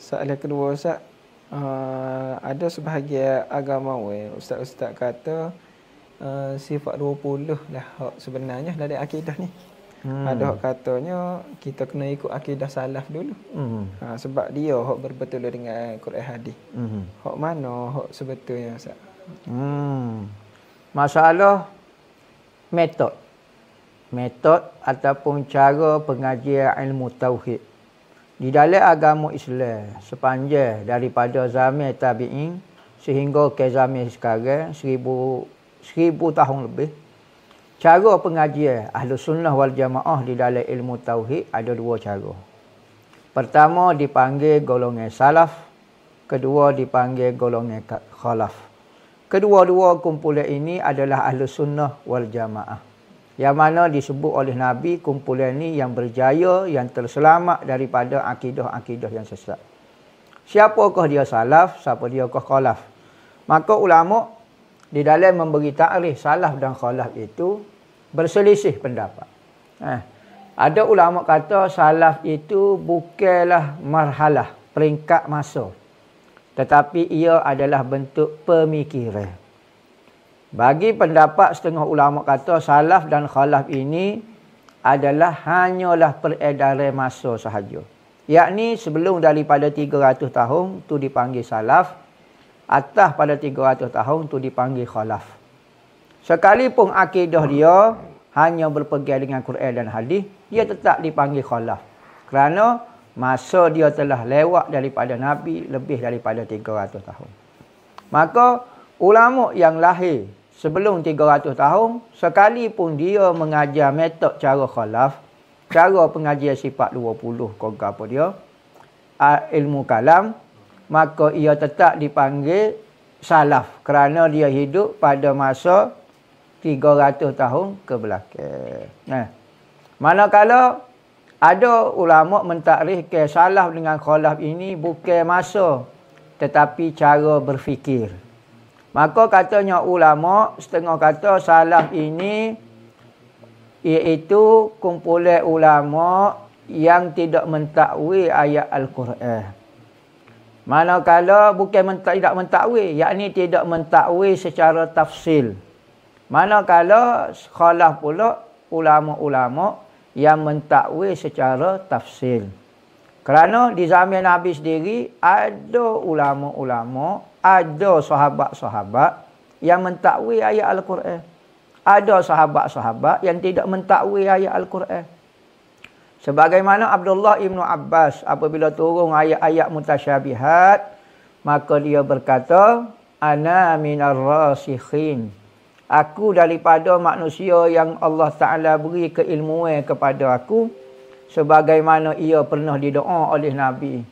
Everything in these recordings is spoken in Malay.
Soalan kedua Ustaz uh, Ada sebahagian agama Ustaz-ustaz kata uh, Sifat 20 lah Sebenarnya dari akidah ni hmm. Ada yang katanya Kita kena ikut akidah salaf dulu hmm. uh, Sebab dia hak berbetul dengan Quran hadis hmm. Hak mana hak sebetulnya Ustaz hmm. Masalah Metod Metod ataupun cara pengajian ilmu tauhid di dalam agama Islam sepanjang daripada zaman tabi'in sehingga ke zaman sekarang seribu, seribu tahun lebih. Cara pengajian Ahlu Sunnah wal Jamaah di dalam ilmu Tauhid ada dua cara. Pertama dipanggil golongan salaf. Kedua dipanggil golongan khalaf. Kedua-dua kumpulan ini adalah Ahlu Sunnah wal Jamaah yang mana disebut oleh Nabi kumpulan ini yang berjaya yang terselamat daripada akidah-akidah yang sesat. Siapakah dia salaf, siapa dia kah khalaf? Maka ulama di dalam memberi takrif salaf dan khalaf itu berselisih pendapat. Eh, ada ulama kata salaf itu bukanlah marhalah, peringkat masa. Tetapi ia adalah bentuk pemikiran. Bagi pendapat setengah ulama kata salaf dan khalaf ini adalah hanyalah peredaran masa sahaja. Yakni sebelum daripada 300 tahun tu dipanggil salaf, atas pada 300 tahun tu dipanggil khalaf. Sekalipun akidah dia hanya berpegang dengan Quran dan hadis, dia tetap dipanggil khalaf. Kerana masa dia telah lewat daripada nabi lebih daripada 300 tahun. Maka ulama yang lahir sebelum 300 tahun sekalipun dia mengajar metod cara khalaf cara pengajian sifat 20 kau apa dia ilmu kalam maka ia tetap dipanggil salaf kerana dia hidup pada masa 300 tahun ke belakang. Nah. Manakala ada ulama mentakrifkan salaf dengan khalaf ini bukan masa tetapi cara berfikir. Maka katanya ulama setengah kata salaf ini iaitu kumpulan ulama yang tidak mentakwil ayat al-Quran. Manakala bukan menta tidak mentakwil, yakni tidak mentakwil secara tafsil. Manakala khalaf pula ulama-ulama yang mentakwil secara tafsil. Kerana di zaman Nabi sendiri ada ulama-ulama ada sahabat-sahabat yang mentakwil ayat al-Quran. Ada sahabat-sahabat yang tidak mentakwil ayat al-Quran. Sebagaimana Abdullah Ibnu Abbas apabila turun ayat-ayat mutasyabihat maka dia berkata ana minar rasikhin. Aku daripada manusia yang Allah Taala beri keilmuan kepada aku sebagaimana ia pernah didoa oleh Nabi.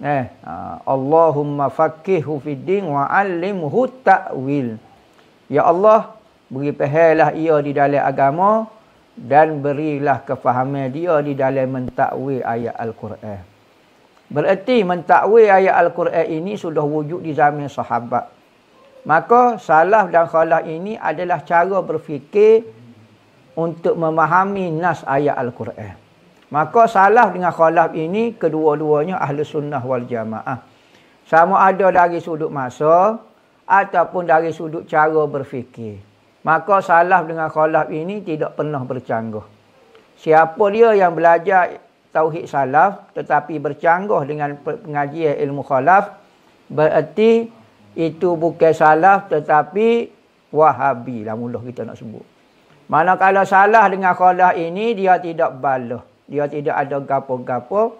Eh, ha, Allahumma faqihhu fid din wa 'allimhu ta'wil. Ya Allah, beri pahalah ia di dalam agama dan berilah kefahaman dia di dalam mentakwil ayat al-Quran. Bererti mentakwil ayat al-Quran ini sudah wujud di zaman sahabat. Maka salah dan khalaf ini adalah cara berfikir untuk memahami nas ayat al-Quran. Maka salah dengan khalaf ini kedua-duanya ahli sunnah wal jamaah. Sama ada dari sudut masa ataupun dari sudut cara berfikir. Maka salah dengan khalaf ini tidak pernah bercanggah. Siapa dia yang belajar tauhid salaf tetapi bercanggah dengan pengajian ilmu khalaf bererti itu bukan salaf tetapi wahabi lah kita nak sebut. Manakala salah dengan khalaf ini dia tidak balah. Dia tidak ada gapo-gapo.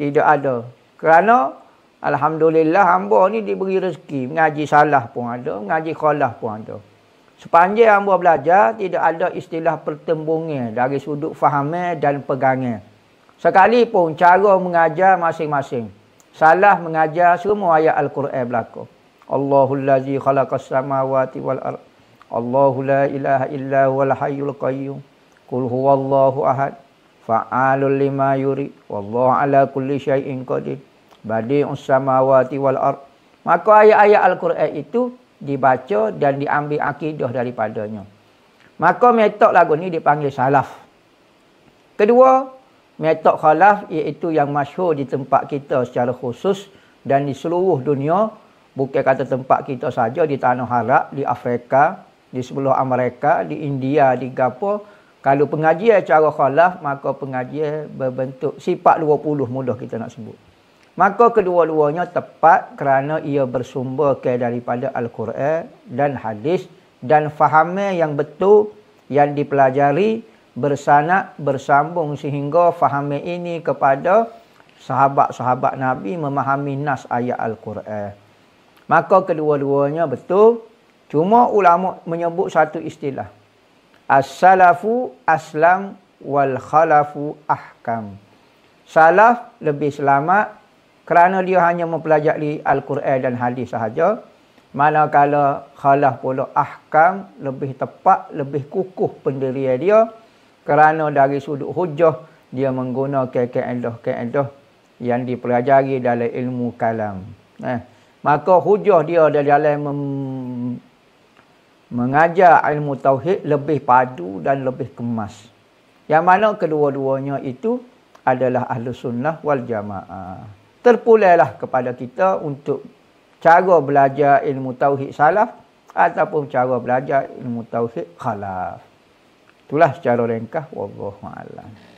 Tidak ada. Kerana Alhamdulillah hamba ni diberi rezeki. Mengaji salah pun ada. Mengaji kolah pun ada. Sepanjang hamba belajar, tidak ada istilah pertembungan dari sudut fahamnya dan pegangnya. pun cara mengajar masing-masing. Salah mengajar semua ayat Al-Quran belako. Allahul lazi khalaqas samawati wal ar. Allahu la ilaha illa huwal hayyul qayyum. Kul huwallahu ahad fa'alul lima yuri wallahu ala kulli syai'in qadir badi'us samawati wal ard maka ayat-ayat al-Quran itu dibaca dan diambil akidah daripadanya maka metod lagu ni dipanggil salaf kedua metod khalaf iaitu yang masyhur di tempat kita secara khusus dan di seluruh dunia bukan kata tempat kita saja di tanah Arab di Afrika di sebelah Amerika di India di Gapo kalau pengajian cara khalaf, maka pengajian berbentuk sifat 20 mudah kita nak sebut. Maka kedua-duanya tepat kerana ia bersumber ke daripada Al-Quran dan hadis dan fahamnya yang betul yang dipelajari bersanak bersambung sehingga fahamnya ini kepada sahabat-sahabat Nabi memahami nas ayat Al-Quran. Maka kedua-duanya betul. Cuma ulama menyebut satu istilah. As-salafu aslam wal khalafu ahkam. Salaf lebih selamat kerana dia hanya mempelajari Al-Quran dan hadis sahaja. Manakala khalaf pula ahkam lebih tepat, lebih kukuh pendirian dia kerana dari sudut hujah dia menggunakan kaedah-kaedah yang dipelajari dalam ilmu kalam. Eh, maka hujah dia dari dalam mengajar ilmu tauhid lebih padu dan lebih kemas. Yang mana kedua-duanya itu adalah ahlu sunnah wal jamaah. Terpulailah kepada kita untuk cara belajar ilmu tauhid salaf ataupun cara belajar ilmu tauhid khalaf. Itulah secara ringkas. Wallahu'alaikum.